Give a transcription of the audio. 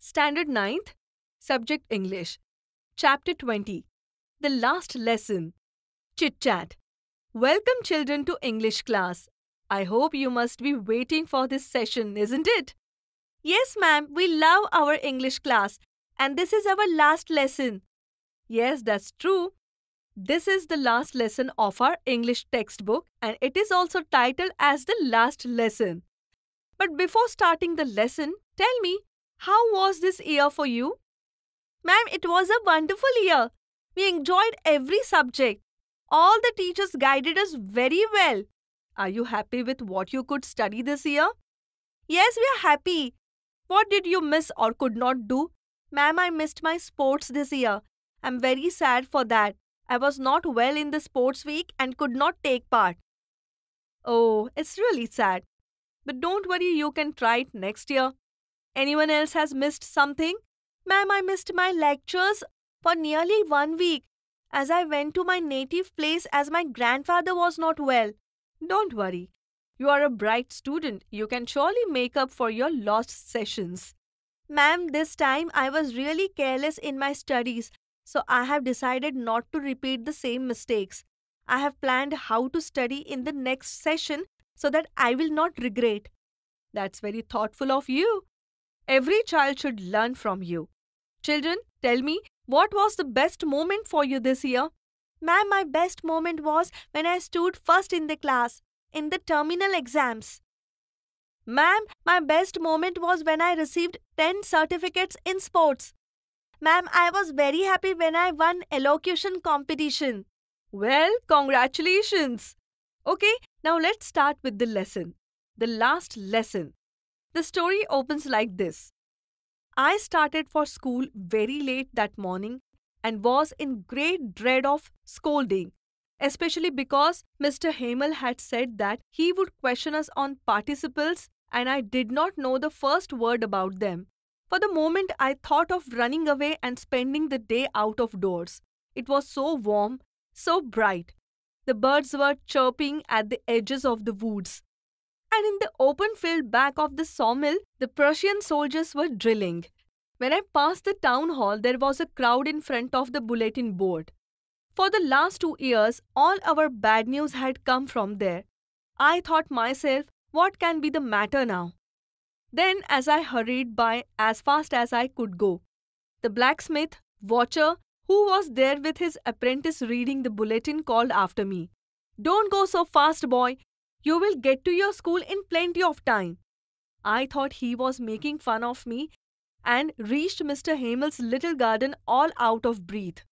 Standard 9th, Subject English. Chapter 20. The last lesson. Chit chat. Welcome, children, to English class. I hope you must be waiting for this session, isn't it? Yes, ma'am, we love our English class, and this is our last lesson. Yes, that's true. This is the last lesson of our English textbook, and it is also titled as the last lesson. But before starting the lesson, tell me how was this year for you? Ma'am, it was a wonderful year. We enjoyed every subject. All the teachers guided us very well. Are you happy with what you could study this year? Yes, we are happy. What did you miss or could not do? Ma'am, I missed my sports this year. I'm very sad for that. I was not well in the sports week and could not take part. Oh, it's really sad. But don't worry, you can try it next year. Anyone else has missed something? Ma'am, I missed my lectures for nearly one week as I went to my native place as my grandfather was not well. Don't worry. You are a bright student. You can surely make up for your lost sessions. Ma'am, this time I was really careless in my studies, so I have decided not to repeat the same mistakes. I have planned how to study in the next session so that I will not regret. That's very thoughtful of you. Every child should learn from you. Children, tell me, what was the best moment for you this year? Ma'am, my best moment was when I stood first in the class, in the terminal exams. Ma'am, my best moment was when I received 10 certificates in sports. Ma'am, I was very happy when I won elocution competition. Well, congratulations. Okay, now let's start with the lesson. The last lesson. The story opens like this I started for school very late that morning and was in great dread of scolding, especially because Mr. Hamel had said that he would question us on participles and I did not know the first word about them. For the moment, I thought of running away and spending the day out of doors. It was so warm, so bright. The birds were chirping at the edges of the woods and in the open field back of the sawmill, the Prussian soldiers were drilling. When I passed the town hall, there was a crowd in front of the bulletin board. For the last two years, all our bad news had come from there. I thought myself, what can be the matter now? Then, as I hurried by as fast as I could go, the blacksmith, watcher, who was there with his apprentice reading the bulletin, called after me. Don't go so fast, boy. You will get to your school in plenty of time. I thought he was making fun of me and reached Mr. Hamel's little garden all out of breath.